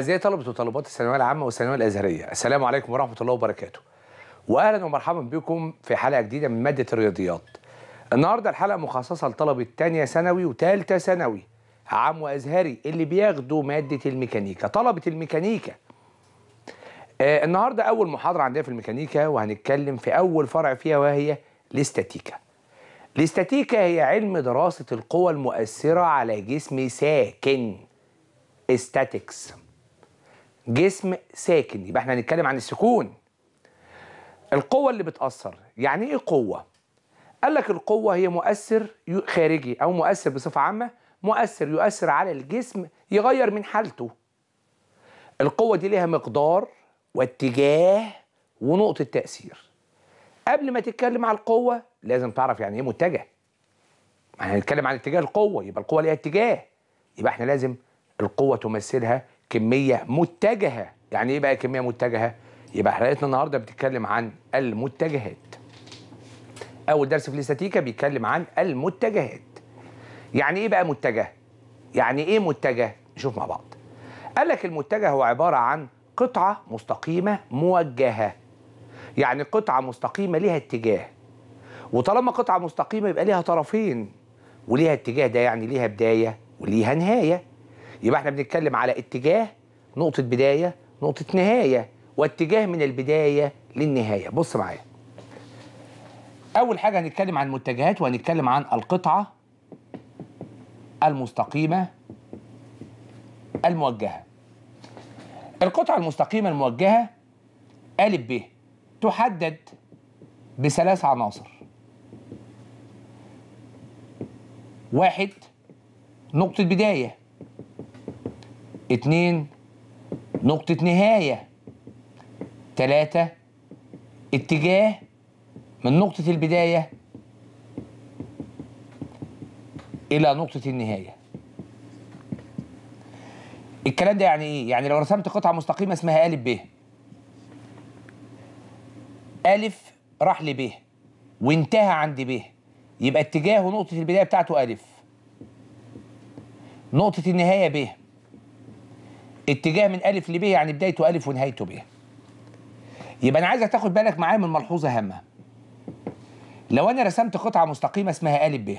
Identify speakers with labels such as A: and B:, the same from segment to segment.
A: أعزائي طلبة وطلبات الثانوية العامة والثانوية الأزهرية السلام عليكم ورحمة الله وبركاته وأهلا ومرحبا بكم في حلقة جديدة من مادة الرياضيات النهاردة الحلقة مخصصة لطلبة تانية ثانوي وتالتة ثانوي عام وأزهري اللي بياخدوا مادة الميكانيكا طلبة الميكانيكا آه النهاردة أول محاضرة عندنا في الميكانيكا وهنتكلم في أول فرع فيها وهي الاستاتيكا الاستاتيكا هي علم دراسة القوى المؤثرة على جسم ساكن استاتيكس جسم ساكن يبقى احنا هنتكلم عن السكون القوة اللي بتأثر يعني ايه قوة؟ قال لك القوة هي مؤثر خارجي أو مؤثر بصفة عامة مؤثر يؤثر على الجسم يغير من حالته القوة دي ليها مقدار واتجاه ونقطة تأثير قبل ما تتكلم على القوة لازم تعرف يعني ايه متجه هنتكلم عن اتجاه القوة يبقى القوة ليها اتجاه يبقى احنا لازم القوة تمثلها كميه متجهه يعني ايه بقى كميه متجهه يبقى حلقتنا النهارده بتتكلم عن المتجهات اول درس في الاستاتيكا بيتكلم عن المتجهات يعني ايه بقى متجه يعني ايه متجه نشوف مع بعض قال لك المتجه هو عباره عن قطعه مستقيمه موجهه يعني قطعه مستقيمه ليها اتجاه وطالما قطعه مستقيمه يبقى ليها طرفين وليها اتجاه ده يعني ليها بدايه وليها نهايه يبقى احنا بنتكلم على اتجاه نقطه بدايه نقطه نهايه واتجاه من البدايه للنهايه بص معايا اول حاجه هنتكلم عن المتجهات وهنتكلم عن القطعه المستقيمه الموجهه القطعه المستقيمه الموجهه ا ب تحدد بثلاث عناصر واحد نقطة بداية اتنين نقطة نهاية تلاتة اتجاه من نقطة البداية إلى نقطة النهاية الكلام ده يعني إيه؟ يعني لو رسمت قطعة مستقيمة اسمها أ ب أ راح ل ب وانتهى عند ب يبقى اتجاهه نقطة البداية بتاعته أ نقطة النهاية ب اتجاه من ألف لب يعني بدايته ألف ونهايته ب يبقى أنا عايزك تاخد بالك معايا من ملحوظة هامة لو أنا رسمت قطعة مستقيمة اسمها ألف ب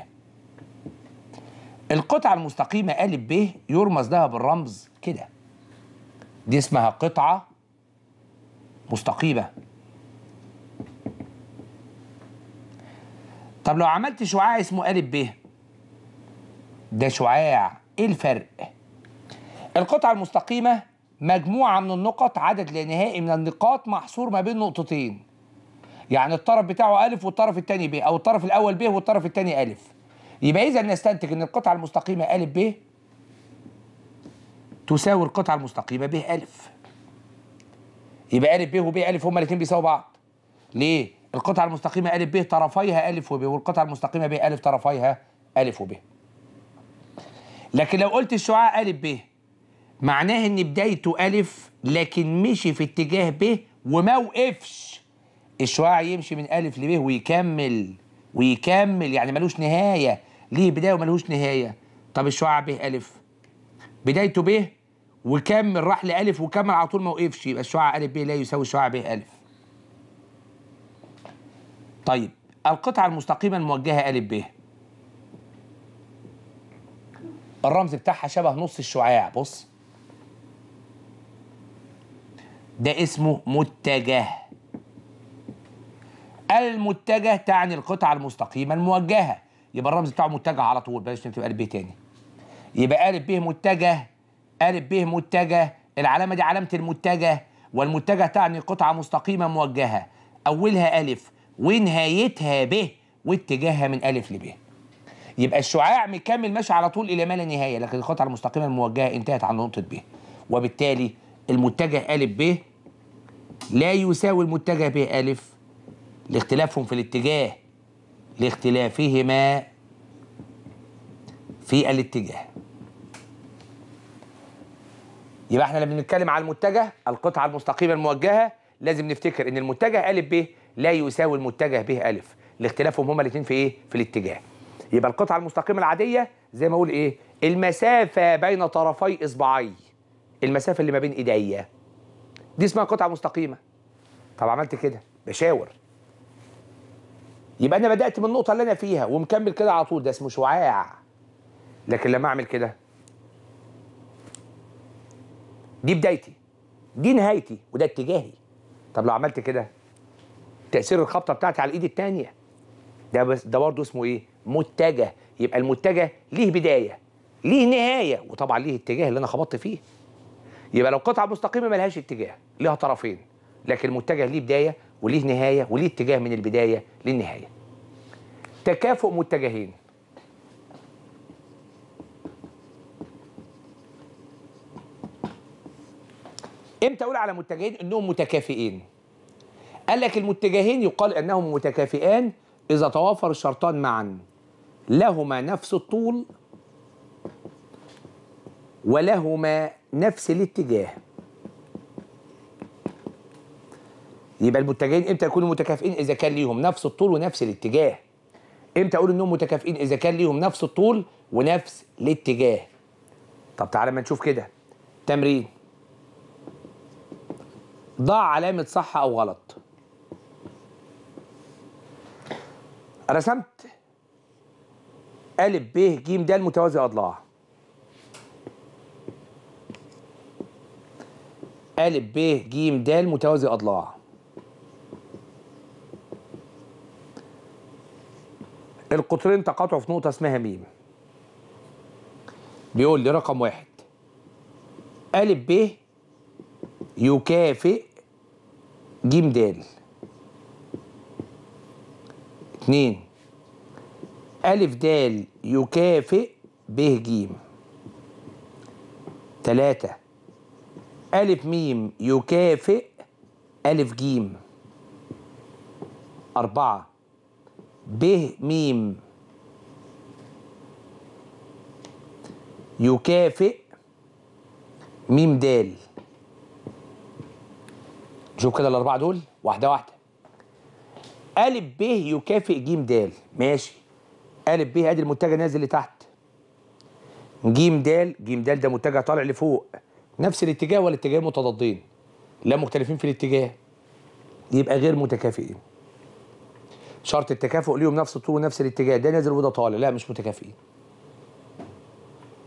A: القطعة المستقيمة أ ب يرمز لها بالرمز كده دي اسمها قطعة مستقيمة طب لو عملت شعاع اسمه أ ب ده شعاع ايه الفرق؟ القطعة المستقيمة مجموعة من النقط عدد لا نهائي من النقاط محصور ما بين نقطتين يعني الطرف بتاعه ألف والطرف الثاني ب أو الطرف الأول ب والطرف الثاني ألف يبقى إذا نستنتج أن القطعة المستقيمة أ ب تساوي القطعة المستقيمة ب أ يبقى أ ب وب أ هما الاثنين بيساووا بعض ليه؟ القطعة المستقيمة أ ب طرفيها أ وب والقطعة المستقيمة ب أ طرفيها أ وب لكن لو قلت الشعاع أ ب معناه ان بدايته الف لكن مشي في اتجاه ب وما وقفش الشعاع يمشي من الف لب ويكمل ويكمل يعني ملوش نهايه ليه بدايه وملوش نهايه طب الشعاع ب الف بدايته ب وكمل راح لالف وكمل على طول ما وقفش يبقى الشعاع الف ب لا يساوي الشعاع ب الف طيب القطعه المستقيمه الموجهه الف ب الرمز بتاعها شبه نص الشعاع بص ده اسمه متجه المتجه تعني القطعة المستقيمة الموجهة يبقى الرمز بتاعه متجه على طول بلاش تبقى ب تاني يبقى ا ب متجه ا ب متجه العلامة دي علامة المتجه والمتجه تعني قطعة مستقيمة موجهة أولها ألف ونهايتها ب واتجاهها من ألف ب يبقى الشعاع مكمل ماشي على طول إلى ما لا نهاية لكن القطعة المستقيمة الموجهة انتهت عند نقطة ب وبالتالي المتجه أ ب لا يساوي المتجه به ألف لاختلافهم في الاتجاه لاختلافهما في الاتجاه يبقى احنا لما بنتكلم على المتجه القطعة المستقيمة الموجهة لازم نفتكر ان المتجه ألف ب لا يساوي المتجه به ألف لاختلافهم هما الاثنين في ايه؟ في الاتجاه يبقى القطعة المستقيمة العادية زي ما اقول ايه؟ المسافة بين طرفي اصبعي المسافة اللي ما بين ايديا دي اسمها قطعه مستقيمه طب عملت كده بشاور يبقى انا بدات من النقطه اللي انا فيها ومكمل كده على طول ده اسمه شعاع لكن لما اعمل كده دي بدايتي دي نهايتي وده اتجاهي طب لو عملت كده تاثير الخبطه بتاعتي على الايد الثانيه ده بس ده برضه اسمه ايه متجه يبقى المتجه ليه بدايه ليه نهايه وطبعا ليه الاتجاه اللي انا خبطت فيه يبقى لو قطعه مستقيمه ملهاش اتجاه لها طرفين لكن المتجه ليه بدايه وليه نهايه وليه اتجاه من البدايه للنهايه تكافؤ متجهين امتى اقول على متجهين انهم متكافئين قال لك المتجهين يقال انهم متكافئان اذا توافر الشرطان معا لهما نفس الطول ولهما نفس الاتجاه يبقى المتجهين امتى يكونوا متكافئين اذا كان ليهم نفس الطول ونفس الاتجاه امتى اقول انهم متكافئين اذا كان ليهم نفس الطول ونفس الاتجاه طب تعالى ما نشوف كده تمرين ضع علامة صح أو غلط رسمت أ ب ج د متوازي أضلاع أ ب ج د متوازي أضلاع القطرين تقاطعوا في نقطة اسمها م بيقول لي رقم واحد أ ب يكافئ ج د اتنين ألف د يكافئ ب ج تلاتة ألف ميم يكافئ ألف جيم أربعة ب ميم يكافئ ميم دال شوف كده الأربعة دول واحدة واحدة ألف ب يكافئ جيم دال ماشي ألف ب أدي المتجه نازل لتحت جيم دال جيم دال ده متجه طالع لفوق نفس الاتجاه ولا اتجاه متضادين لا مختلفين في الاتجاه يبقى غير متكافئين شرط التكافؤ ليهم نفس الطول ونفس الاتجاه ده نازل وده طالع لا مش متكافئين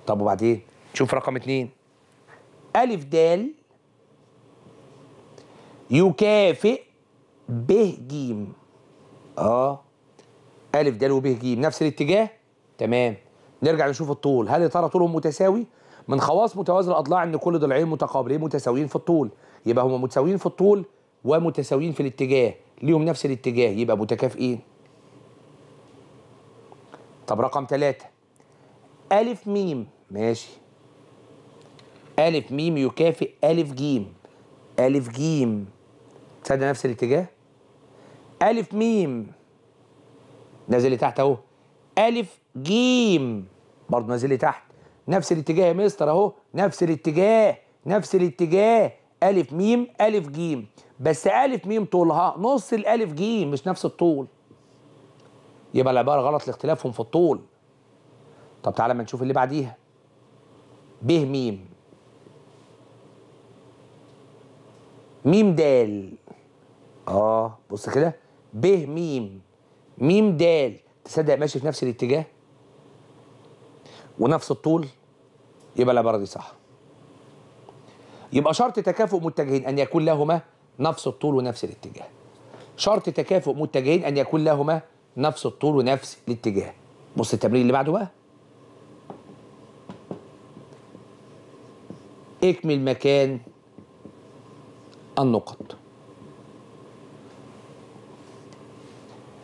A: طب وبعدين شوف رقم اتنين ألف دال يكافئ ب ج اه ألف دال وب ج نفس الاتجاه تمام نرجع نشوف الطول هل يا ترى طولهم متساوي من خواص متوازي الاضلاع ان كل ضلعين متقابلين متساويين في الطول يبقى هما متساويين في الطول ومتساويين في الاتجاه ليهم نفس الاتجاه يبقى متكافئين طب رقم ثلاثة ألف ميم ماشي ألف ميم يكافئ ألف جيم ألف جيم تصدق نفس الاتجاه ألف ميم نازل لتحت أهو ألف جيم برضه نازل لتحت نفس الاتجاه يا مستر اهو نفس الاتجاه نفس الاتجاه الف ميم الف جيم بس الف ميم طولها نص الالف جيم مش نفس الطول يبقى العباره غلط لاختلافهم في الطول طب تعالى ما نشوف اللي بعديها ب ميم ميم دال اه بص كده ب ميم ميم دال تصدق ماشي في نفس الاتجاه ونفس الطول يبقى العبارة دي صح يبقى شرط تكافؤ متجهين أن يكون لهما نفس الطول ونفس الاتجاه شرط تكافؤ متجهين أن يكون لهما نفس الطول ونفس الاتجاه بص التمرين اللي بعده بقى اكمل مكان النقط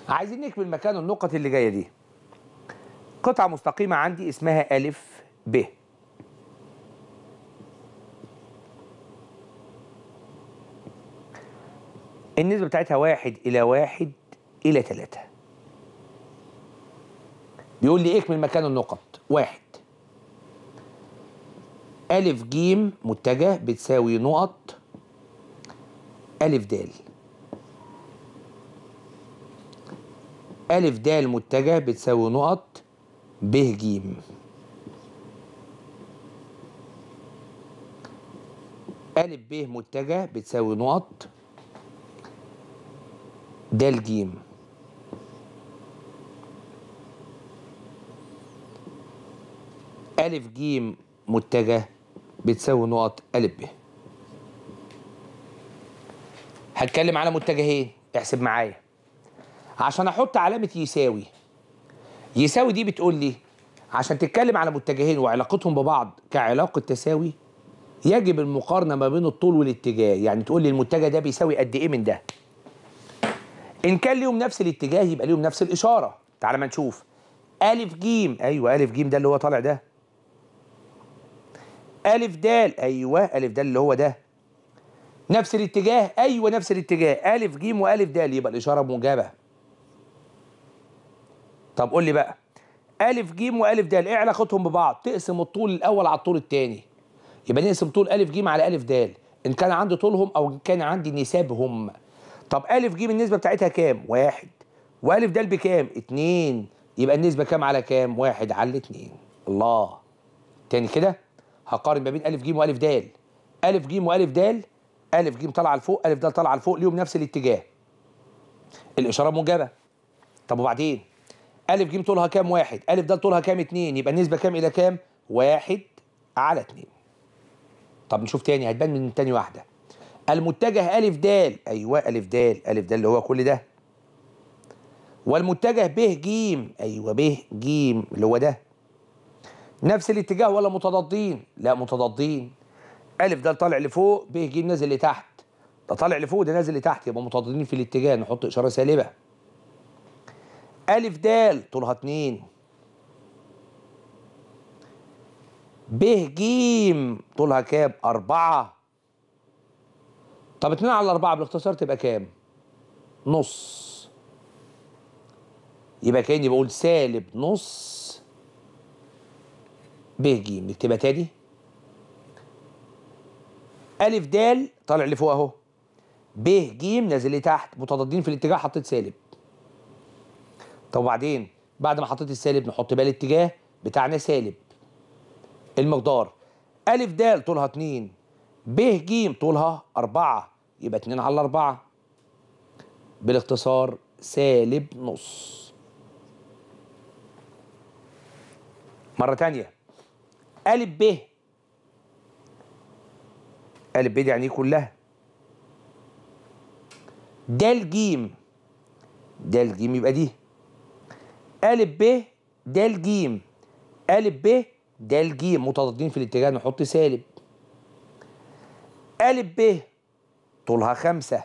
A: عايزين نكمل مكان النقط اللي جايه دي قطعة مستقيمة عندي اسمها ألف ب النسبة بتاعتها واحد إلى واحد إلى ثلاثة بيقول لي إيه من مكان النقط واحد ألف جيم متجه بتساوي نقط ألف دال ألف دال متجه بتساوي نقط ب ج أ ب متجه بتساوي نقط د ج أ ج متجه بتساوي نقط أ ب هتكلم على متجهين إيه؟ احسب معايا عشان احط علامه يساوي يساوي دي بتقول لي عشان تتكلم على متجهين وعلاقتهم ببعض كعلاقه تساوي يجب المقارنه ما بين الطول والاتجاه يعني تقول لي المتجه ده بيساوي قد ايه من ده ان كان ليهم نفس الاتجاه يبقى ليهم نفس الاشاره تعال ما نشوف ا ج ايوه ا ج ده اللي هو طالع ده ا د ايوه ا د اللي هو ده نفس الاتجاه ايوه نفس الاتجاه ا ج و ا د يبقى الاشاره موجبه طب قول لي بقى الف ج والف د ايه علاقتهم ببعض تقسم الطول الاول على الطول الثاني يبقى نقسم طول الف ج على الف د ان كان عندي طولهم او ان كان عندي نسابهم طب الف ج النسبه بتاعتها كام واحد والف د بكام اتنين يبقى النسبه كام على كام واحد على اتنين الله تاني كده هقارن ما بين الف ج والف د الف ج والف د الف ج طالعه لفوق الف د طالعه لفوق ليهم نفس الاتجاه الاشاره موجبه طب وبعدين ألف جيم طولها كام واحد ألف دال طولها كام اتنين يبقى النسبة كام إلى كام واحد على اتنين طب نشوف تاني هتبان من تاني واحدة المتجه ألف دال أيوة ألف دال ألف دال اللي هو كل ده والمتجه ب ج أيوة ب ج اللي هو ده نفس الاتجاه ولا متضادين لا متضادين ألف دال طالع لفوق ب ج نازل لتحت ده طالع لفوق ده نازل لتحت يبقى متضادين في الاتجاه نحط إشارة سالبة ألف د طولها اتنين ب ج طولها كام؟ أربعة طب اتنين على أربعة بالاختصار تبقى كام؟ نص يبقى كأني بقول سالب نص ب ج نكتبها تاني ألف د طالع لفوق أهو ب ج نازل لتحت متضادين في الاتجاه حطيت سالب طب وبعدين بعد ما حطيت السالب نحط بقى الاتجاه بتاعنا سالب المقدار ا د طولها 2 ب ج طولها 4 يبقى 2 على 4 بالاختصار سالب نص مرة تانية أ ب أ ب دي يعني إيه كلها د ج د ج يبقى دي أ ب د ج أ ب د ج متضادين في الاتجاه نحط سالب أ ب طولها خمسة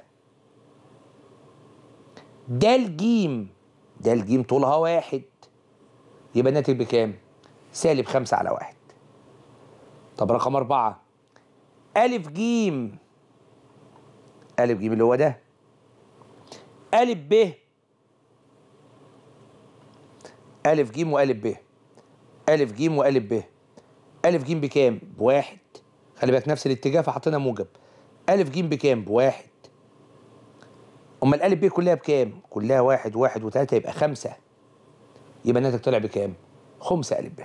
A: د ج د ج طولها واحد يبقى الناتج بكام؟ سالب خمسة على واحد طب رقم أربعة ألف ج ألف ج اللي هو ده ألف ب ألف جيم وألف ب ألف جيم وألف ب ألف جيم بكام؟ بواحد خلي بالك نفس الاتجاه فحطينا موجب ألف جيم بكام؟ بواحد أما الألف ب كلها بكام؟ كلها واحد واحد وتلاتة يبقى خمسة يبقى الناتج طلع بكام؟ خمسة ألف ب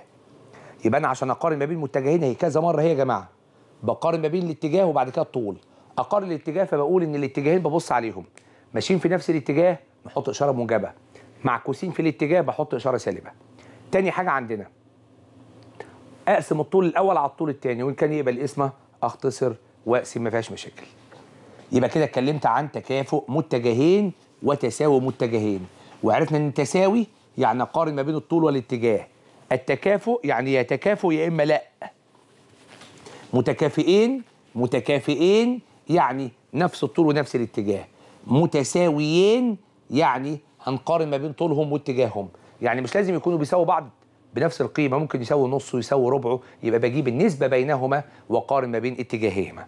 A: يبقى أنا عشان أقارن ما بين المتجهين هي كذا مرة هي يا جماعة بقارن ما بين الاتجاه وبعد كده الطول أقارن الاتجاه فبقول إن الاتجاهين ببص عليهم ماشيين في نفس الاتجاه نحط إشارة موجبة معكوسين في الاتجاه بحط اشاره سالبه تاني حاجه عندنا اقسم الطول الاول على الطول الثاني وان كان يقبل القسمه اختصر واقسم ما فيهاش مشاكل يبقى كده اتكلمت عن تكافؤ متجهين وتساوي متجهين وعرفنا ان التساوي يعني اقارن ما بين الطول والاتجاه التكافؤ يعني يا تكافؤ يا اما لا متكافئين متكافئين يعني نفس الطول ونفس الاتجاه متساويين يعني هنقارن ما بين طولهم واتجاههم يعني مش لازم يكونوا بيساووا بعض بنفس القيمه ممكن يساووا نصه يساووا ربعه يبقى بجيب النسبه بينهما واقارن ما بين اتجاههما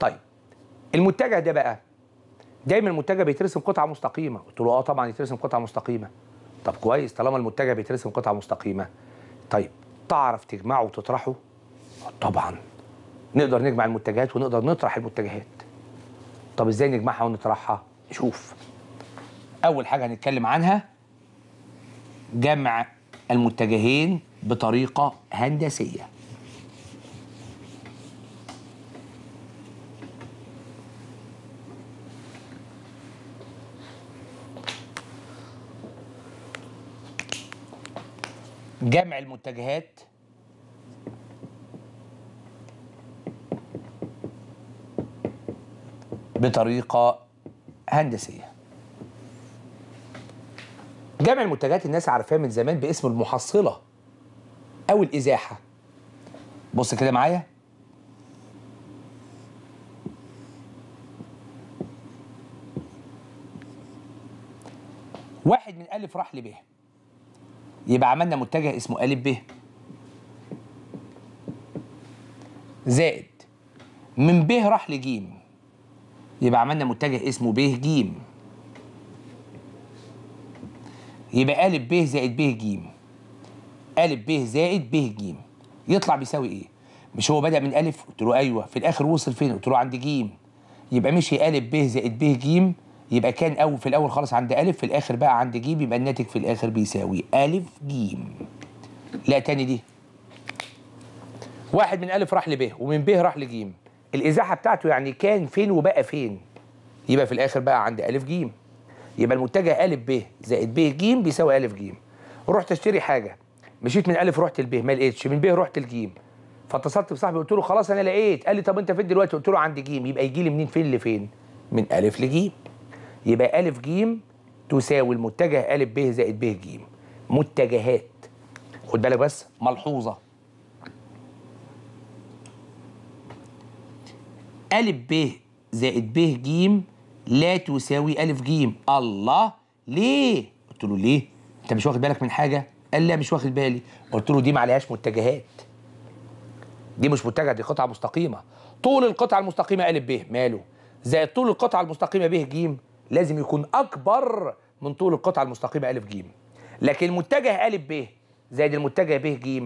A: طيب المتجه ده بقى دايما المتجه بيترسم قطعه مستقيمه قلت له اه طبعا يترسم قطعه مستقيمه طب كويس طالما المتجه بيترسم قطعه مستقيمه طيب تعرف تجمعه وتطرحه طبعا نقدر نجمع المتجهات ونقدر نطرح المتجهات طب ازاي نجمعها ونطرحها نشوف اول حاجه هنتكلم عنها جمع المتجهين بطريقه هندسيه جمع المتجهات بطريقه هندسيه جامع المنتجات الناس عارفاه من زمان باسم المحصله او الازاحه بص كده معايا واحد من ألف راح لب يبقى عملنا متجه اسمه ألف ب زائد من ب راح لجيم يبقى عملنا متجه اسمه ب جيم يبقى ا ب زائد ب ج ا ب زائد ب ج يطلع بيساوي ايه مش هو بدأ من ألف قلت له أيوه في الآخر وصل فين قلت له عند ج يبقى مشي أ ب زائد ب ج يبقى كان أول في الأول خالص عند ألف في الآخر بقى عند ج يبقى الناتج في الآخر بيساوي أ ج لا تاني دي واحد من ألف راح ل ب ومن ب راح لج الإزاحة بتاعته يعني كان فين وبقى فين يبقى في الآخر بقى عند أ ج يبقى المتجه ا ب زائد ب ج بيساوي ا ج رحت اشتري حاجه مشيت من ا رحت ل ب ما لقيتش من ب رحت لج فاتصلت بصاحبي قلت له خلاص انا لقيت قال لي طب انت فين دلوقتي قلت له عند ج يبقى يجي لي منين فين لفين من ا لج يبقى ا ج تساوي المتجه ا ب زائد ب ج متجهات خد بالك بس ملحوظه ا ب زائد ب ج لا تساوي ألف جيم الله ليه؟ قلت له ليه؟ أنت مش واخد بالك من حاجة؟ قال لا مش واخد بالي قلت له دي ما عليهاش متجهات دي مش متجهة دي قطعة مستقيمة طول القطعة المستقيمة ألف ب ماله؟ زائد طول القطعة المستقيمة ب ج لازم يكون أكبر من طول القطعة المستقيمة ألف ج لكن المتجه ألف ب زائد المتجه ب ج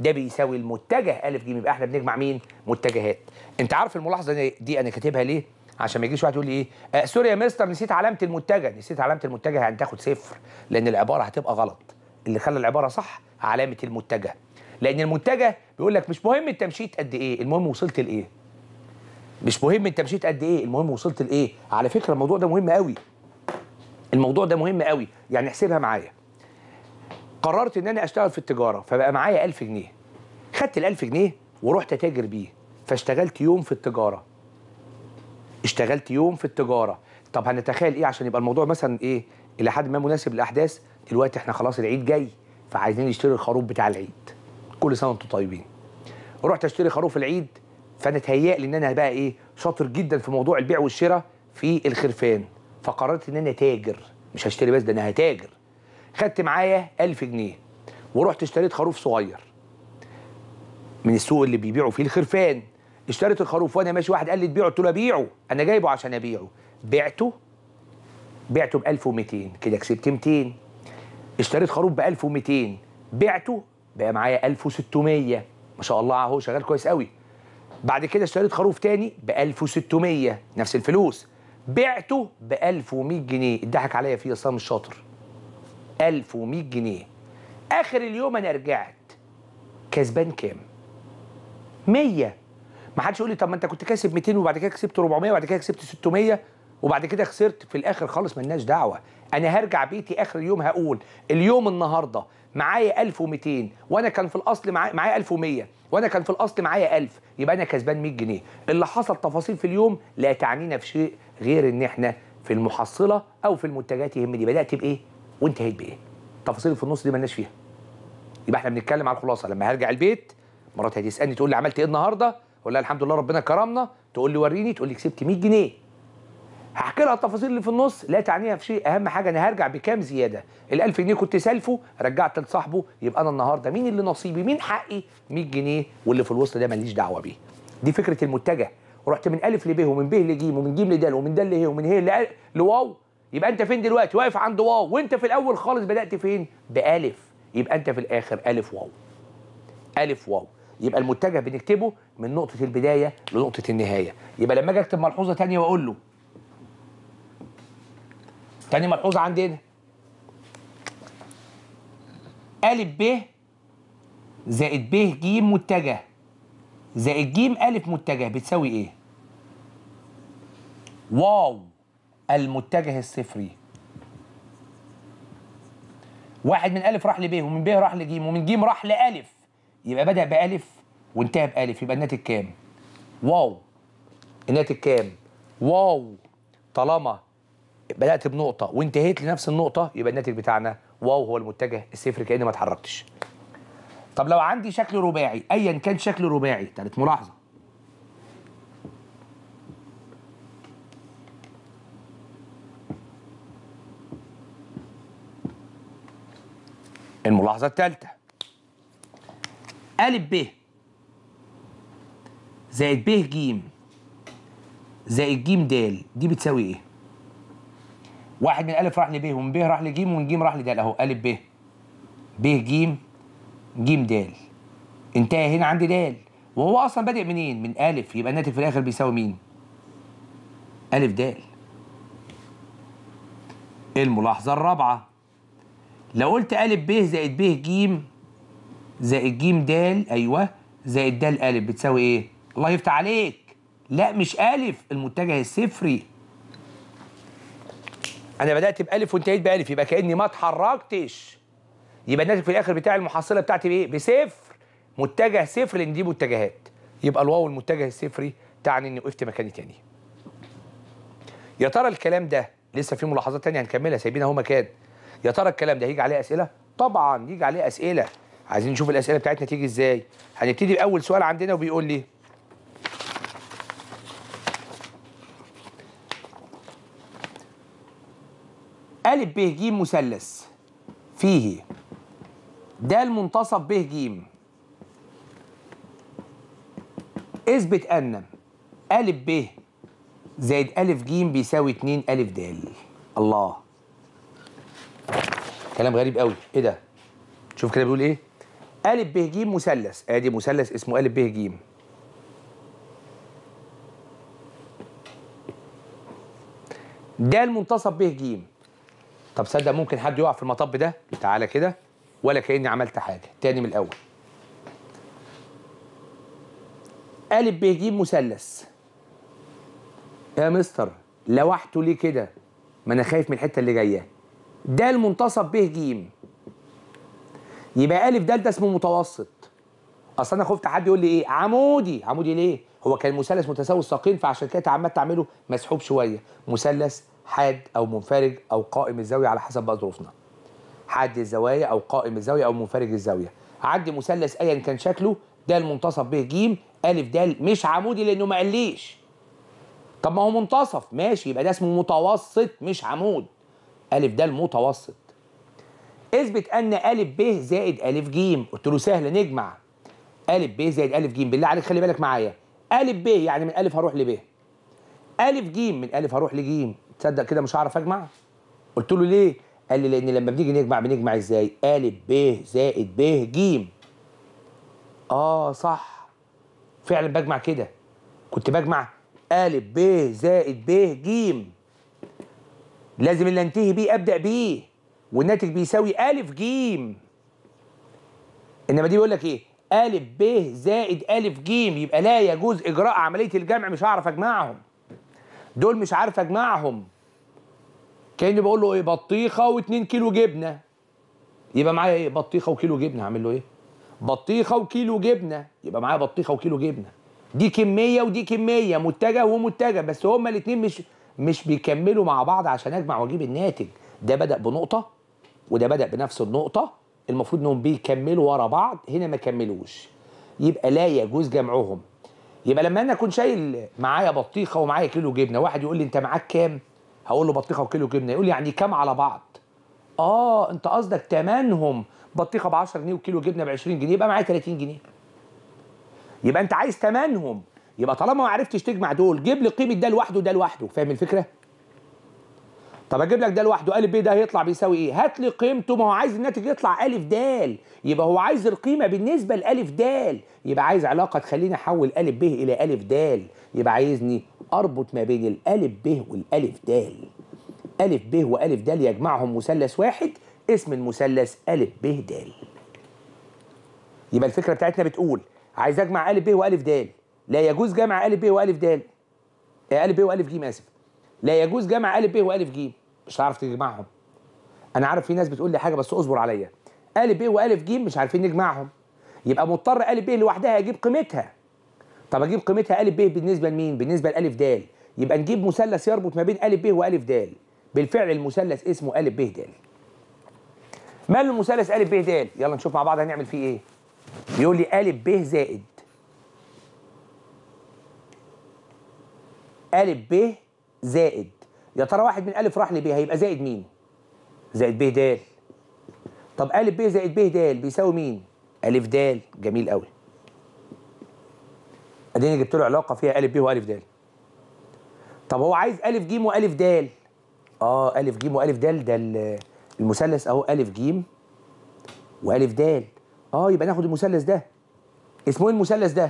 A: ده بيساوي المتجه ألف ج يبقى احنا بنجمع مين؟ متجهات انت عارف الملاحظة دي أنا كاتبها ليه؟ عشان ما يجيش واحد يقول لي ايه آه سوري يا مستر نسيت علامه المتجه نسيت علامه المتجه يعني تاخد صفر لان العباره هتبقى غلط اللي خلى العباره صح علامه المتجه لان المتجه بيقول لك مش مهم انت مشيت قد ايه المهم وصلت لايه مش مهم انت مشيت قد ايه المهم وصلت لايه على فكره الموضوع ده مهم قوي الموضوع ده مهم قوي يعني احسبها معايا قررت ان انا اشتغل في التجاره فبقى معايا 1000 جنيه خدت ال 1000 جنيه ورحت تاجر بيه فاشتغلت يوم في التجاره اشتغلت يوم في التجاره طب هنتخيل ايه عشان يبقى الموضوع مثلا ايه الى حد ما مناسب للاحداث دلوقتي احنا خلاص العيد جاي فعايزين نشتري الخروف بتاع العيد كل سنه وانتم طيبين رحت اشتري خروف العيد فانا اتهيأ لي ان انا بقى ايه شاطر جدا في موضوع البيع والشراء في الخرفان فقررت ان انا تاجر مش هشتري بس ده انا هتاجر خدت معايا 1000 جنيه ورحت اشتريت خروف صغير من السوق اللي بيبيعوا فيه الخرفان اشتريت الخروف وانا ماشي واحد قال لي تبيعه قلت له ابيعه انا جايبه عشان ابيعه بعته بعته ب 1200 كده كسبت 200 اشتريت خروف ب 1200 بعته بقى معايا 1600 ما شاء الله اهو شغال كويس قوي بعد كده اشتريت خروف تاني ب 1600 نفس الفلوس بعته ب 1100 جنيه اتضحك عليا فيه يا صام الشاطر 1100 جنيه اخر اليوم انا رجعت كسبان كام 100 ما حدش يقول لي طب ما انت كنت كاسب 200 وبعد كده كسبت 400 وبعد كده كسبت 600 وبعد كده خسرت في الاخر خالص ملناش دعوه انا هرجع بيتي اخر اليوم هقول اليوم النهارده معايا 1200 وانا كان في الاصل معايا 1100 وانا كان في الاصل معايا 1000 يبقى انا كسبان 100 جنيه اللي حصل تفاصيل في اليوم لا تعنينا في شيء غير ان احنا في المحصله او في المنتجات يهمني بدات بايه وانتهيت بايه التفاصيل في النص دي مالناش فيها يبقى احنا بنتكلم على الخلاصه لما هرجع البيت مراتي هتسالني تقول لي عملت ايه النهارده اقول لها الحمد لله ربنا كرمنا تقول لي وريني تقول لي كسبت 100 جنيه هحكي لها التفاصيل اللي في النص لا تعنيها في شيء اهم حاجه انا هرجع بكام زياده ال 1000 جنيه كنت سالفه رجعت لصاحبه يبقى انا النهارده مين اللي نصيبي مين حقي 100 جنيه واللي في الوسط ده ماليش دعوه بيه دي فكره المتجه رحت من الف ب ومن ب ج ومن ل د ومن ل ه ومن ه ل لواو يبقى انت فين دلوقتي واقف عند واو وانت في الاول خالص بدات فين بالف يبقى انت في الاخر الف واو الف واو يبقى المتجه بنكتبه من نقطه البدايه لنقطه النهايه يبقى لما اجي اكتب ملحوظه ثانيه واقول له تاني ملحوظه عندي هنا ا ب زائد ب ج متجه زائد ج ا متجه بتساوي ايه واو المتجه الصفري واحد من الف راح ل ب ومن ب راح لج ومن ج راح لالف يبقى بدأ بألف وانتهى بألف يبقى الناتج كام؟ واو الناتج كام؟ واو طالما بدأت بنقطة وانتهيت لنفس النقطة يبقى الناتج بتاعنا واو هو المتجه الصفر كأني ما اتحركتش. طب لو عندي شكل رباعي أيا كان شكل رباعي تالت ملاحظة الملاحظة الثالثة أ ب زائد ب ج زائد ج د دي بتساوي إيه؟ واحد من ا راح لب ومن ب راح لج ومن ج راح لد أهو أ ب ب ج ج د انتهى هنا عندي د وهو أصلا بادئ منين؟ من ا يبقى الناتج في الآخر بيساوي مين؟ ا د الملاحظة الرابعة لو قلت أ ب زائد ب ج زائد ج د ايوه زائد د ا بتساوي ايه؟ الله يفتح عليك لا مش ألف المتجه الصفري أنا بدأت بألف وانتهيت بألف يبقى كأني ما اتحركتش يبقى الناتج في الآخر بتاع المحصلة بتاعتي بإيه؟ بصفر متجه صفر لأن دي متجهات يبقى الواو المتجه الصفري تعني إني وقفت مكاني تاني. يا ترى الكلام ده لسه في ملاحظات تانية هنكملها سايبينها هو مكان. يا ترى الكلام ده هيجي عليه أسئلة؟ طبعًا يجي عليه أسئلة عايزين نشوف الاسئله بتاعتنا تيجي ازاي هنبتدي باول سؤال عندنا وبيقول لي أ ب ج مثلث فيه د منتصف ب ج اثبت أن أ ب زائد أ ج بيساوي 2 أ د الله كلام غريب قوي ايه ده شوف كده بيقول ايه أ ب ج مثلث ادي آه، مثلث اسمه أ ب ج ده المنتصف ب ج طب صدق ممكن حد يقع في المطب ده تعالى كده ولا كأني عملت حاجة تاني من الأول أ ب ج مثلث يا مستر لوحته ليه كده ما أنا خايف من الحتة اللي جاية ده المنتصف ب ج يبقى الف دلتا اسمه متوسط اصل انا خفت حد يقول لي ايه عمودي عمودي ليه هو كان مثلث متساوي الساقين فعشان كده عمال تعمله مسحوب شويه مثلث حاد او منفرج او قائم الزاويه على حسب بقى ظروفنا حاد الزوايا او قائم الزاويه او منفرج الزاويه عندي مثلث ايا كان شكله ده المنتصف به ج الف د مش عمودي لانه ما قاليش طب ما هو منتصف ماشي يبقى ده اسمه متوسط مش عمود الف د متوسط اثبت ان ا ب زائد ا ج قلت له سهله نجمع ا ب زائد ا ج بالله عليك خلي بالك معايا ا ب يعني من ا هروح ل ب ا ج من ا هروح ل ج تصدق كده مش هعرف اجمع قلت له ليه قال لي لان لما بنيجي نجمع بنجمع ازاي ا ب زائد ب ج اه صح فعلا بجمع كده كنت بجمع ا ب زائد ب ج لازم اللي انتهي بيه ابدا بيه والناتج بيساوي أ ج إنما دي بيقول لك إيه؟ أ ب زائد أ ج يبقى لا يجوز إجراء عملية الجمع مش هعرف أجمعهم دول مش عارف أجمعهم كأني بقول له إيه بطيخة واتنين كيلو جبنة يبقى معايا إيه بطيخة وكيلو جبنة هعمل له إيه؟ بطيخة وكيلو جبنة يبقى معايا بطيخة وكيلو جبنة دي كمية ودي كمية متجه ومتجه بس هما الاتنين مش مش بيكملوا مع بعض عشان أجمع وأجيب الناتج ده بدأ بنقطة وده بدا بنفس النقطه المفروض انهم بيكملوا ورا بعض هنا ما كملوش يبقى لا يجوز جمعهم يبقى لما انا اكون شايل معايا بطيخه ومعايا كيلو جبنه واحد يقول لي انت معاك كام هقول له بطيخه وكيلو جبنه يقول لي يعني كام على بعض اه انت قصدك تمنهم بطيخه ب 10 جنيه وكيلو جبنه ب 20 جنيه يبقى معايا 30 جنيه يبقى انت عايز تمنهم يبقى طالما ما عرفتش تجمع دول جيب لي قيمه ده لوحده وده لوحده فاهم الفكره طب اجيب لك ده لوحده ا ب ده هيطلع بيساوي ايه هات لي قيمته ما هو عايز الناتج يطلع ا د يبقى هو عايز القيمه بالنسبه ل ا د يبقى عايز علاقه تخليني احول ا ب الى ا د يبقى عايزني اربط ما بين ال ا ب وال ا د ا ب ا د يجمعهم مثلث واحد اسم المثلث ا ب د يبقى الفكره بتاعتنا بتقول عايز اجمع ا ب ا د لا يجوز جمع ا ب ا د ا ب ا ج اسف لا يجوز جمع الف ب والف ج مش هتعرف تجمعهم انا عارف في ناس بتقول لي حاجه بس اصبر عليا الف ب والف ج مش عارفين نجمعهم يبقى مضطر الف ب لوحدها اجيب قيمتها طب اجيب قيمتها الف ب بالنسبه لمين بالنسبه لالف د يبقى نجيب مثلث يربط ما بين الف ب والف د بالفعل المثلث اسمه الف ب د ماله المثلث ا ب د يلا نشوف مع بعض هنعمل فيه ايه بيقول لي ا ب زائد ا ب زائد يا ترى واحد من الف راح لبي هيبقى زائد مين؟ زائد ب د طب ا ب زائد ب د بيساوي مين؟ ا د جميل قوي اديني جبت له علاقه فيها ا ب وأ د طب هو عايز ا ج وأ د اه ا ج وأ د ده المثلث اهو ا ج وأ د اه يبقى ناخد المثلث ده اسمه ايه المثلث ده؟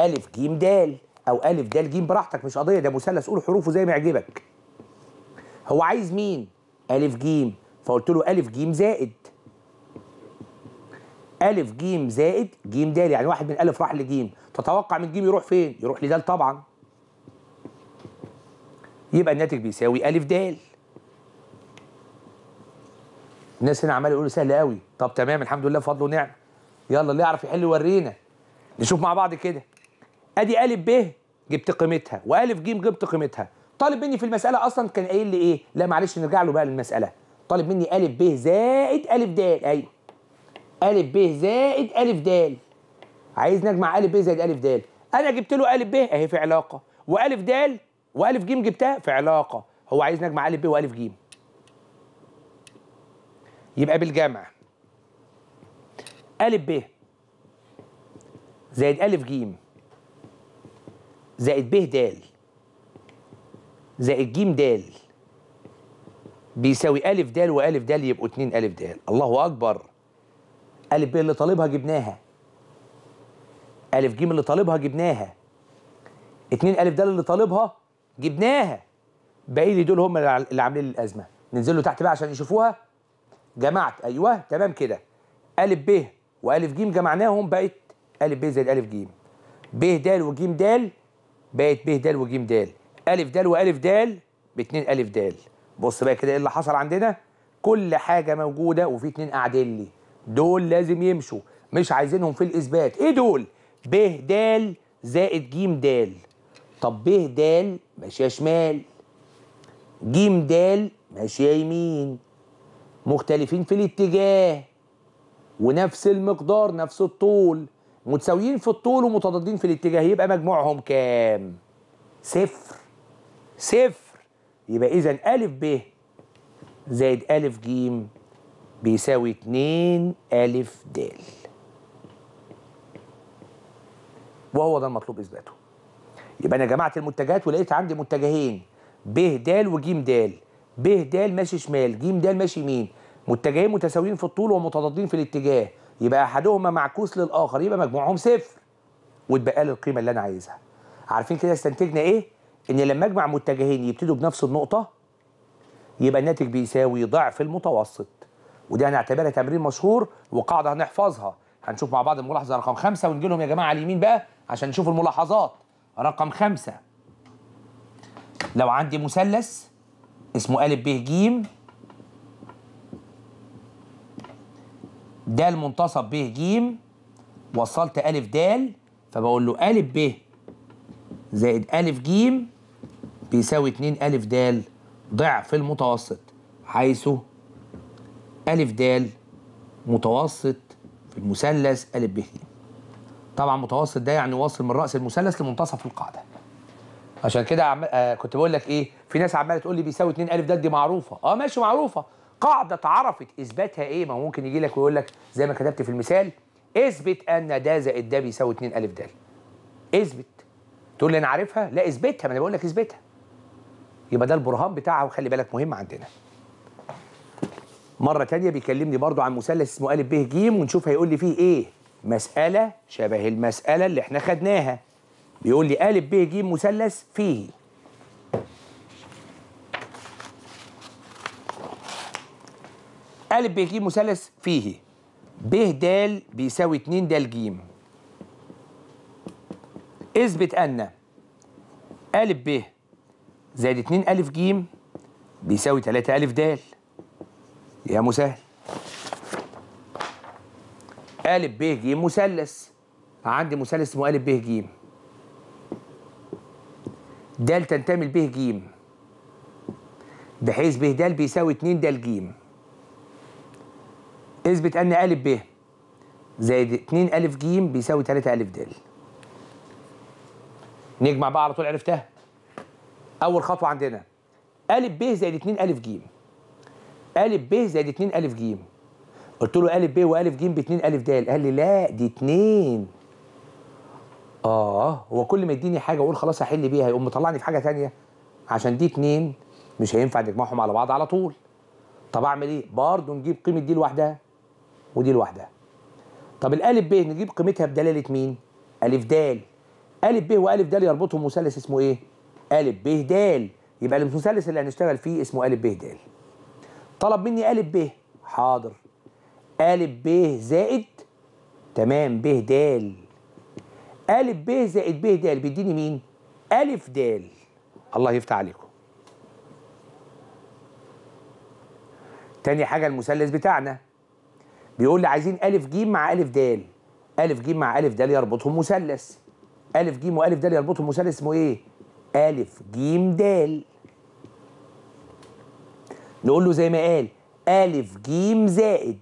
A: ا ج د او الف د ج براحتك مش قضيه ده مثلث قول حروفه زي ما يعجبك هو عايز مين الف ج فقلت له الف ج زائد الف ج زائد ج د يعني واحد من الف راح لج تتوقع من ج يروح فين يروح لد طبعا يبقى الناتج بيساوي الف د الناس هنا عماله يقولوا سهل قوي طب تمام الحمد لله فضل ونعم يلا اللي يعرف يحل ورينا نشوف مع بعض كده ادي ا ب جبت قيمتها و ا ج جبت قيمتها طالب مني في المساله اصلا كان قايل لي ايه لا معلش نرجع له بقى للمساله طالب مني ا ب زائد ا د ايوه ا ب زائد ا د عايز نجمع ا ب زائد ا د انا جبت له ا ب اهي في علاقه و ا د و ا ج جبتها في علاقه هو عايز نجمع ا ب و ا ج يبقى بالجمع أ ب زائد أ ج زائد ب د زائد ج د بيساوي أ د وألف د يبقوا 2 ألف د الله أكبر أ ب اللي طالبها جبناها أ ج اللي طالبها جبناها 2 ألف د اللي طالبها جبناها باقي لي دول هم اللي عاملين الأزمة ننزلوا تحت بقى عشان يشوفوها جمعت أيوه تمام كده أ ب وألف ج جمعناهم بقت أ ب زائد أ ج ب د وج د بقت ب د وج د ا د و ا د باتنين ا د بص بقى كده إيه اللي حصل عندنا كل حاجة موجودة وفي اتنين قاعدين لي دول لازم يمشوا مش عايزينهم في الإثبات إيه دول ب د زائد ج د طب ب د ماشية شمال ج د ماشية يمين مختلفين في الاتجاه ونفس المقدار نفس الطول متساويين في الطول ومتضادين في الاتجاه يبقى مجموعهم كام؟ صفر صفر يبقى إذا أ ب زائد أ ج بيساوي 2 أ د وهو ده المطلوب إثباته يبقى أنا جمعت المتجهات ولقيت عندي متجهين ب د وج د ب د ماشي شمال ج د ماشي يمين متجهين متساويين في الطول ومتضادين في الاتجاه يبقى احدهما معكوس للاخر يبقى مجموعهم صفر وتبقى لي القيمه اللي انا عايزها عارفين كده استنتجنا ايه ان لما اجمع متجهين يبتدوا بنفس النقطه يبقى الناتج بيساوي ضعف المتوسط ودي هنعتبرها تمرين مشهور وقاعده هنحفظها هنشوف مع بعض الملاحظه رقم خمسه ونجي لهم يا جماعه على اليمين بقى عشان نشوف الملاحظات رقم خمسه لو عندي مثلث اسمه ا ب ج د المنتصب ب ج وصلت أ د فبقول له أ ب زائد أ ج بيساوي 2 أ د ضعف المتوسط حيث أ د متوسط في المثلث أ ب ج طبعا متوسط ده يعني واصل من رأس المثلث لمنتصف القاعدة عشان كده عم... آه كنت بقول لك ايه في ناس عماله تقول لي بيساوي 2 ا د دي معروفه اه ماشي معروفه قاعدة عرفت إثباتها إيه ما ممكن يجي لك ويقول لك زي ما كتبت في المثال اثبت أن د زائد د بيساوي 2 ألف د اثبت تقول لي أنا عارفها لا اثبتها ما أنا بقول لك اثبتها يبقى ده البرهان بتاعها وخلي بالك مهم عندنا مرة تانية بيكلمني برضو عن مثلث اسمه أ ب ج ونشوف هيقول لي فيه إيه مسألة شبه المسألة اللي إحنا خدناها بيقول لي أ ب ج مثلث فيه أ ب ج مثلث فيه ب د بيساوي 2 د ج اثبت أن أ ب زائد 2 أ ج بيساوي 3 أ د يا مسهل أ ب ج مثلث عندي مثلث اسمه أ ب ج د تنتمي ل ب ج بحيث ب د بيساوي 2 د ج اثبت أن أ ب زائد 2 أ ج بيساوي 3 أ د نجمع بقى على طول عرفتها أول خطوة عندنا أ ب زائد 2 أ ج أ ب زائد 2 أ ج قلت له أ ب و ا ج ب 2 أ د قال لي لا دي 2 آه هو كل ما يديني حاجة أقول خلاص هحل بيها يقوم مطلعني في حاجة ثانيه عشان دي 2 مش هينفع نجمعهم على بعض على طول طب أعمل إيه؟ برضه نجيب قيمة دي لوحدها ودي لوحدها طب الالف ب نجيب قيمتها بدلاله مين الف د الف ب والف د يربطهم مثلث اسمه ايه الف ب د يبقى المثلث اللي هنشتغل فيه اسمه الف ب د طلب مني الف ب حاضر الف ب زائد تمام ب د الف ب زائد ب د بيديني مين الف د الله يفتح عليكم تاني حاجه المثلث بتاعنا بيقول لي عايزين الف ج مع الف د الف ج مع الف د يربطهم مثلث الف ج والف د يربطهم مثلث اسمه ايه الف ج د نقول له زي ما قال الف ج زائد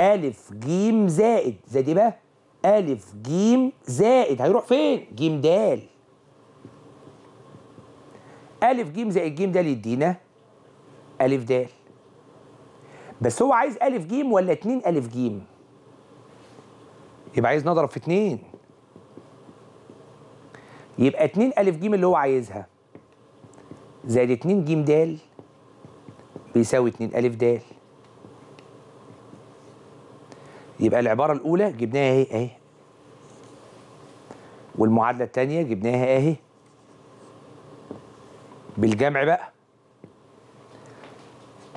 A: الف ج زائد زي دي بقى الف ج زائد هيروح فين ج د الف ج زائد ج د يدينا الف د بس هو عايز ألف جيم ولا اتنين ألف جيم يبقى عايز نضرب في اتنين يبقى اتنين ألف جيم اللي هو عايزها زائد اتنين جيم دال بيساوي اتنين ألف دال يبقى العبارة الأولى جبناها أهي أهي والمعادلة التانية جبناها أهي بالجمع بقى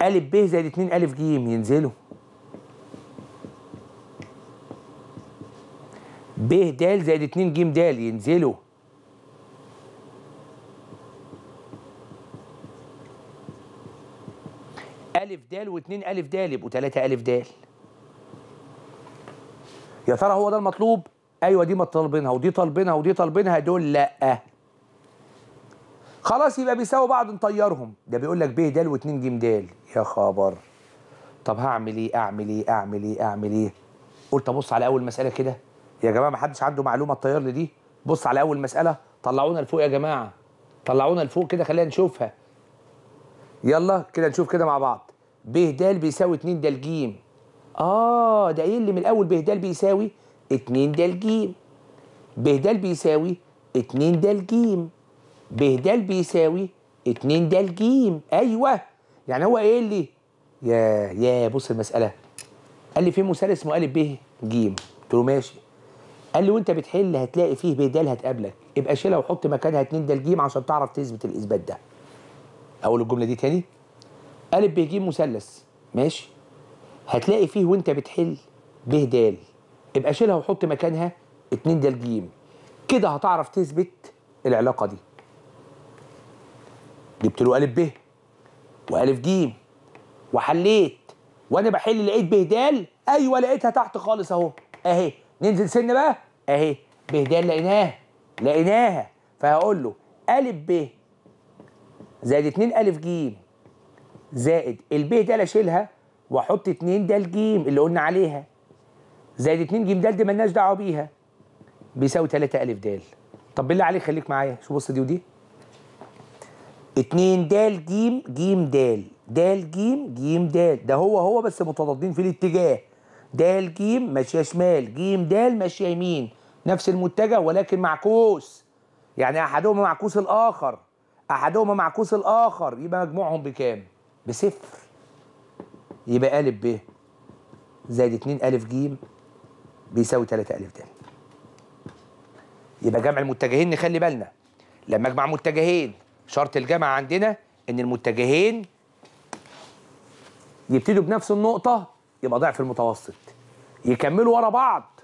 A: أ ب زائد 2 أ ج ينزلوا ب د زائد 2 ج د ينزلوا ا د و2 ا د يبقوا 3 ا د يا ترى هو ده المطلوب؟ أيوه دي ما طالبينها ودي طالبينها ودي طالبينها دول لأ خلاص يبقى بيساوي بعض نطيرهم ده بيقول لك ب د و2 ج د يا خبر طب هعمل ايه اعمل ايه اعمل ايه اعمل ايه قلت ابص على اول مساله كده يا جماعه ما حدش عنده معلومه الطيار دي بص على اول مساله طلعونا لفوق يا جماعه طلعونا لفوق كده خلينا نشوفها يلا كده نشوف كده مع بعض ب د بيساوي 2 د ج اه ده ايه اللي من الاول ب د بيساوي 2 د ج ب د بيساوي 2 د ج ب د بيساوي 2 د ج ايوه يعني هو ايه لي يا يا بص المساله قال لي في مثال اسمه ا ب ج قلت له ماشي قال لي وانت بتحل هتلاقي فيه ب د هتقابلك يبقى شيلها وحط مكانها 2 د ج عشان تعرف تثبت الاثبات ده اقول الجمله دي تاني ا ب ج مثلث ماشي هتلاقي فيه وانت بتحل ب د يبقى شيلها وحط مكانها 2 د ج كده هتعرف تثبت العلاقه دي جبت له ا ب والف جيم وحليت وانا بحل لقيت بهدال ايوه لقيتها تحت خالص اهو اهي ننزل سن بقى اهي بهدال لقيناها لقيناها فهقول له الف ب زائد 2 الف ج زائد الب ده اشيلها واحط 2 د ج اللي قلنا عليها زائد 2 ج د مالناش دعوه بيها بيساوي 3 الف د طب بالله عليك خليك معايا شوف بص دي ودي اتنين د ج ج د د ج ج د ده هو هو بس متضادين في الاتجاه د ج ماشيه شمال ج د ماشيه يمين نفس المتجه ولكن معكوس يعني احدهما معكوس الاخر احدهما معكوس الاخر يبقى مجموعهم بكام بصفر يبقى ا ب زائد 2 الف ج بيساوي 3 الف د يبقى جمع المتجهين نخلي بالنا لما اجمع متجهين شرط الجامعه عندنا ان المتجهين يبتدوا بنفس النقطه يبقى ضعف المتوسط يكملوا ورا بعض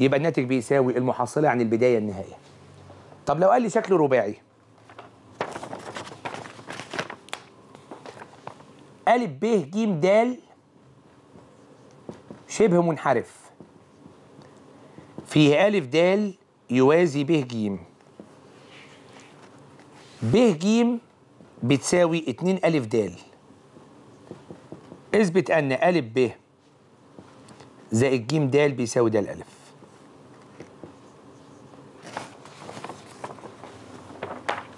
A: يبقى الناتج بيساوي المحصله عن البدايه النهايه طب لو قال لي شكله رباعي أ ب ج د شبه منحرف فيه أ د يوازي ب ج ب ج بتساوي 2 أ د اثبت أن أ ب زائد ج د بيساوي د الألف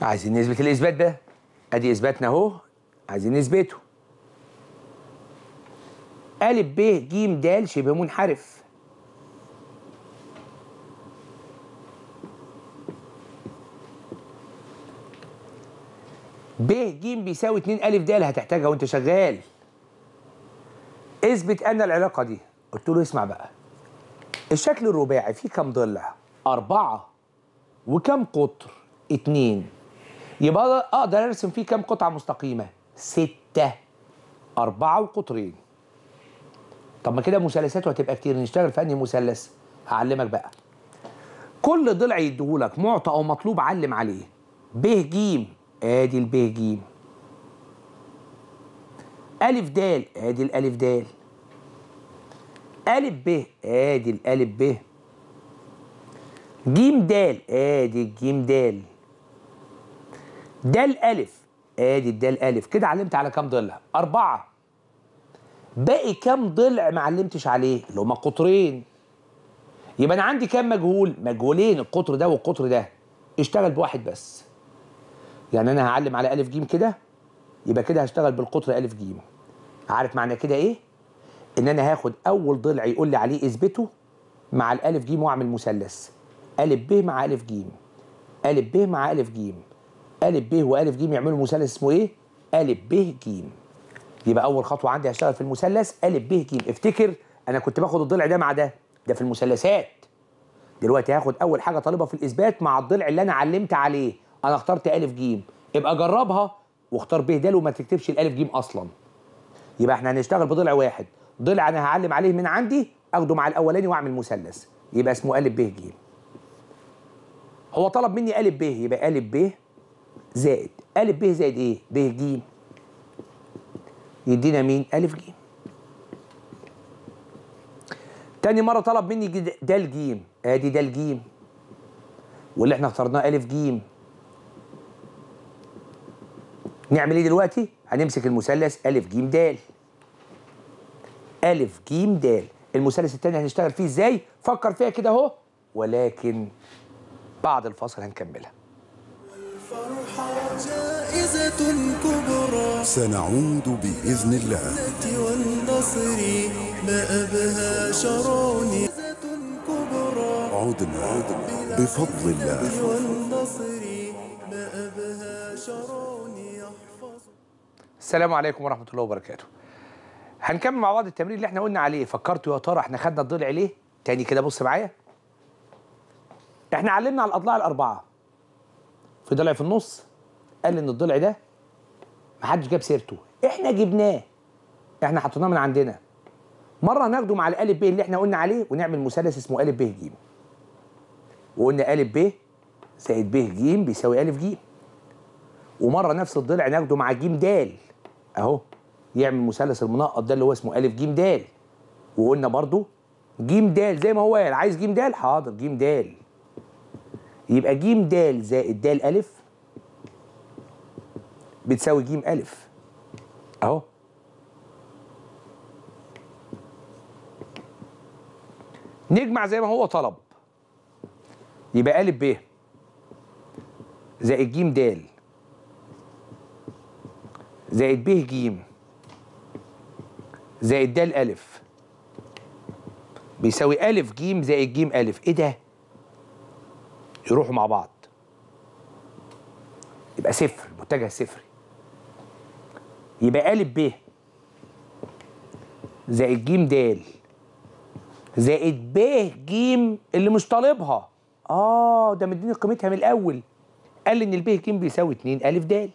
A: عايزين نثبت الإثبات ده أدي إثباتنا أهو عايزين نثبته أ ب ج د شبه منحرف ب ج بيساوي 2 أ د اللي هتحتاجها وأنت شغال اثبت أن العلاقة دي قلت له اسمع بقى الشكل الرباعي فيه كام ضلع؟ أربعة وكم قطر؟ اتنين يبقى أقدر أرسم فيه كام قطعة مستقيمة؟ ستة أربعة وقطرين طب ما كده مثلثاته هتبقى كتير نشتغل في أنهي مثلث؟ هعلمك بقى كل ضلع يديهولك معطى أو مطلوب علم عليه ب ج ادي الب ج ألف د ادي الألف د ألف ب ادي الألف ب ج د ادي الج د د الألف ادي د الألف كده علمت على كام ضلع؟ أربعة باقي كام ضلع ما علمتش عليه اللي هما قطرين يبقى أنا عندي كام مجهول؟ مجهولين القطر ده والقطر ده اشتغل بواحد بس يعني انا هعلم على ا ج كده يبقى كده هشتغل بالقطر ا ج عارف معنى كده ايه ان انا هاخد اول ضلع يقول لي عليه اثبته مع ال ا ج واعمل مثلث ا ب مع ا ج ا ب مع ا ج ا ب و ا ج يعملوا مثلث اسمه ايه ا ب ج يبقى اول خطوه عندي هشتغل في المثلث ا ب ج افتكر انا كنت باخد الضلع ده مع ده ده في المثلثات دلوقتي هاخد اول حاجه طالبها في الاثبات مع الضلع اللي انا علمت عليه انا اخترت الف جيم ابقى جربها واختار ب د وما تكتبش الالف جيم اصلا يبقى احنا هنشتغل بضلع واحد ضلع انا هعلم عليه من عندي اخده مع الاولاني واعمل مثلث يبقى اسمه ا ب ج هو طلب مني ا ب يبقى ا ب زائد ا ب زائد ايه ب ج يدينا مين ا ج تاني مره طلب مني د ج ادي د ج واللي احنا اخترناه ا ج نعمل ايه دلوقتي؟ هنمسك المثلث أ ج د. أ ج د، المثلث الثاني هنشتغل فيه ازاي؟ فكر فيها كده اهو ولكن بعد الفاصل هنكملها. جائزة كبرى سنعود بإذن الله والنصر ما أبهى شروني عدنا بفضل الله السلام عليكم ورحمه الله وبركاته هنكمل مع بعض التمرين اللي احنا قلنا عليه فكرتوا يا ترى احنا خدنا الضلع ليه تاني كده بص معايا احنا علمنا على الاضلاع الاربعه في ضلع في النص قال ان الضلع ده محدش جاب سيرته احنا جبناه احنا حطيناه من عندنا مره ناخده مع الالف ب اللي احنا قلنا عليه ونعمل مثلث اسمه الف ب ج وقلنا الف ب زائد ب ج بيساوي الف ج ومره نفس الضلع ناخده مع ج د اهو يعمل مثلث المنقط ده اللي هو اسمه ا ج د وقلنا برضو ج د زي ما هو قال يعني، عايز ج د حاضر ج د يبقى ج د زائد د الف بتساوي ج الف اهو نجمع زي ما هو طلب يبقى ا ب زائد ج د زائد ب ج زائد د الألف بيساوي ألف ج زائد ج ألف إيه ده؟ يروحوا مع بعض يبقى صفر متجه صفري يبقى ألف ب زائد ج د زائد ب ج اللي مش طالبها اه ده مديني قيمتها من الأول قال لي إن ب ج بيساوي 2 ا د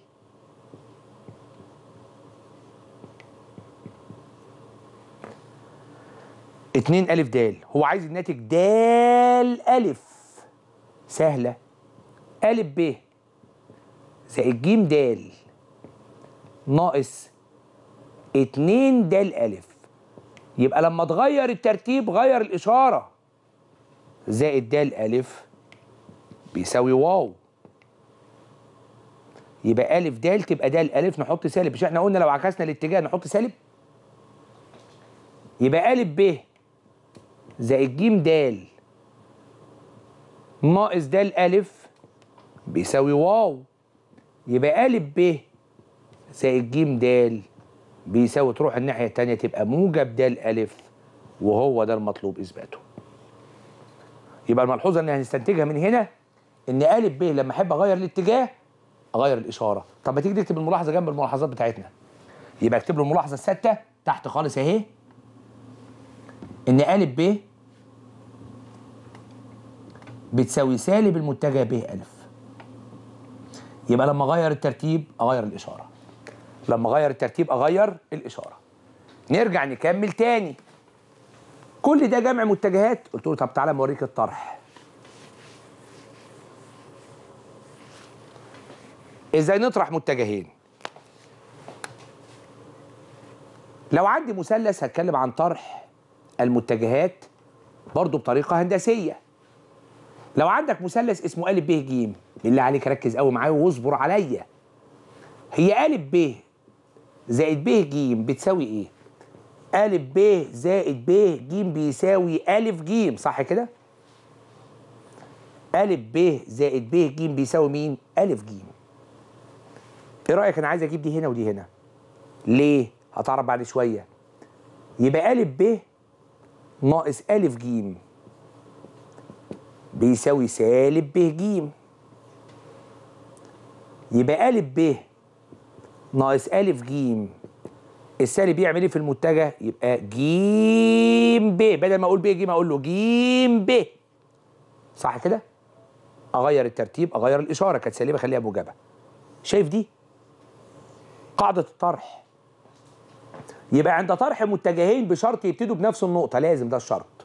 A: 2 ألف د هو عايز الناتج د ألف سهلة ألف ب زائد ج د ناقص 2 د ألف يبقى لما تغير الترتيب غير الإشارة زائد د ألف بيساوي واو يبقى ألف د تبقى د ألف نحط سالب مش احنا قلنا لو عكسنا الاتجاه نحط سالب يبقى ألف ب زائد ج د ناقص د الف بيساوي واو يبقى ا ب زائد ج د بيساوي تروح الناحية التانية تبقى موجب د ألف وهو ده المطلوب إثباته. يبقى الملحوظة اللي هنستنتجها من هنا إن أ ب لما أحب أغير الاتجاه أغير الإشارة. طب ما تيجي تكتب الملاحظة جنب الملاحظات بتاعتنا. يبقى اكتب له الملاحظة الستة تحت خالص أهي إن أ ب بتساوي سالب المتجه ب ألف يبقى لما أغير الترتيب أغير الإشارة لما أغير الترتيب أغير الإشارة نرجع نكمل تاني كل ده جمع متجهات قلت له طب تعالى موريك الطرح ازاي نطرح متجهين لو عندي مثلث هتكلم عن طرح المتجهات برضو بطريقه هندسيه لو عندك مثلث اسمه ا ب ج بالله عليك ركز قوي معايا واصبر عليا هي ا ب زائد ب ج بتساوي ايه ا ب زائد ب ج بيساوي ا ج صح كده ا ب زائد ب ج بيساوي مين ا ج ايه رايك انا عايز اجيب دي هنا ودي هنا ليه هتعرف بعد شويه يبقى ا ب ناقص ا ج بيساوي سالب ب ج يبقى أ ب ناقص أ ج السالب يعمل ايه في المتجه؟ يبقى ج ب بدل ما اقول ب ج اقول له ج ب صح كده؟ اغير الترتيب اغير الاشاره كانت سالبه خليها موجبه شايف دي؟ قاعده الطرح يبقى عند طرح متجهين بشرط يبتدوا بنفس النقطه لازم ده الشرط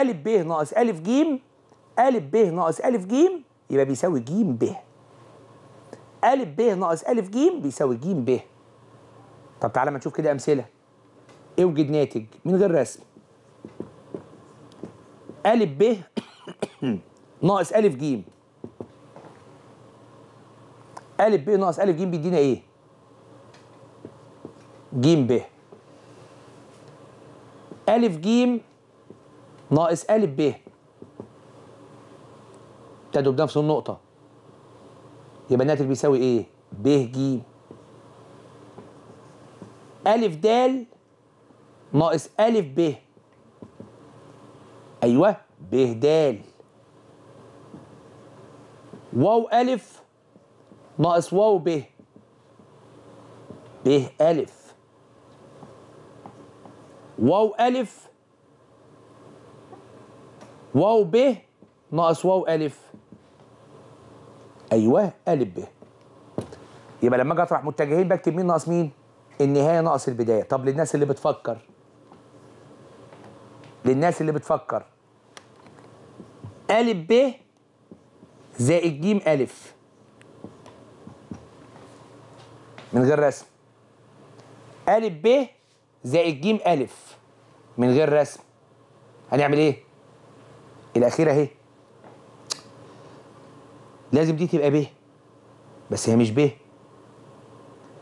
A: أ ب ناقص أ ج أ ب ناقص أ ج يبقى بيساوي ج ب أ ب ناقص أ ج بيساوي ج ب طب تعالى ما نشوف كده أمثلة اوجد ناتج من غير رسم أ ب ناقص أ ج أ ب ناقص أ ج بيدينا إيه؟ ج ب أ ج ناقص ا ب ابتدوا بنفس النقطة يبقى الناتج بيساوي ايه؟ ب ج ا د ناقص ا ب أيوه ب د واو ألف ناقص واو ب ب ألف واو ألف واو ب ناقص واو ألف أيوه ألف ب يبقى لما أجي أطرح متجهين بكتب مين ناقص مين؟ النهاية ناقص البداية طب للناس اللي بتفكر للناس اللي بتفكر ا ب زائد ج ألف من غير رسم ا ب زائد ج ألف من غير رسم هنعمل إيه؟ الأخيرة أهي لازم دي تبقى ب بس هي مش ب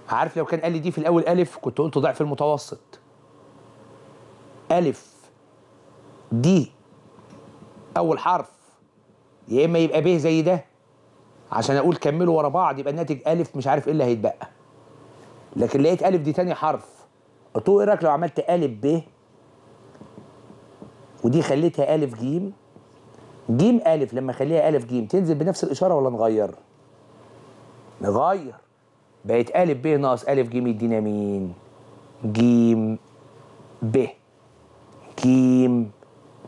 A: عارف لو كان قال لي دي في الأول ألف كنت قلت ضعف المتوسط ألف دي أول حرف يا إما يبقى ب زي ده عشان أقول كملوا ورا بعض يبقى الناتج ألف مش عارف إيه اللي هيتبقى لكن لقيت ألف دي تاني حرف قلت له إيه رأيك لو عملت ألف ب ودي خليتها ألف جيم جيم ألف لما أخليها ألف جيم تنزل بنفس الإشارة ولا نغير؟ نغير بقت ألف ب ناقص ألف جيم يدينا مين؟ جيم ب جيم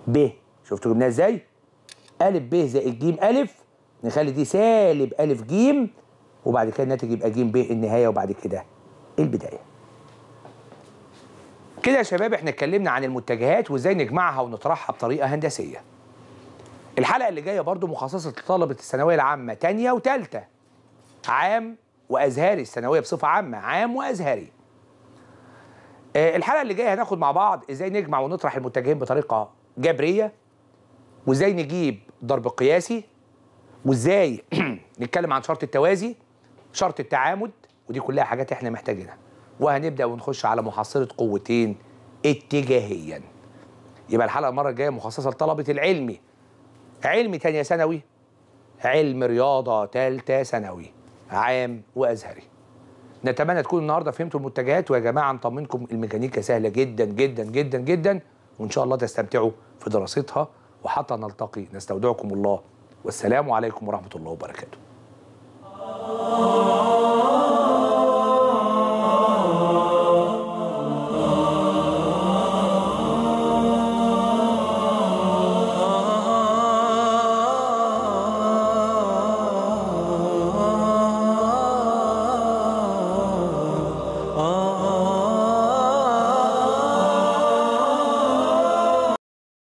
A: ب شفتوا جبناها إزاي؟ ألف ب زائد جيم ألف نخلي دي سالب ألف جيم وبعد كده الناتج يبقى جيم ب النهاية وبعد كده البداية كده يا شباب احنا اتكلمنا عن المتجهات وازاي نجمعها ونطرحها بطريقة هندسية الحلقه اللي جايه برضو مخصصه لطلبه الثانويه العامه تانية وثالثه عام وازهري الثانويه بصفه عامه عام وازهري آه، الحلقه اللي جايه هناخد مع بعض ازاي نجمع ونطرح المتجهين بطريقه جبريه وازاي نجيب ضرب قياسي وازاي نتكلم عن شرط التوازي شرط التعامد ودي كلها حاجات احنا محتاجينها وهنبدا ونخش على محصله قوتين اتجاهيا يبقى الحلقه المره الجايه مخصصه لطلبه العلمي علم تانية ثانوي علم رياضة تالتة ثانوي عام وأزهري نتمنى تكون النهاردة فهمتوا المتجهات ويا جماعة نطمنكم الميكانيكا سهلة جدا جدا جدا جدا وإن شاء الله تستمتعوا في دراستها وحتى نلتقي نستودعكم الله والسلام عليكم ورحمة الله وبركاته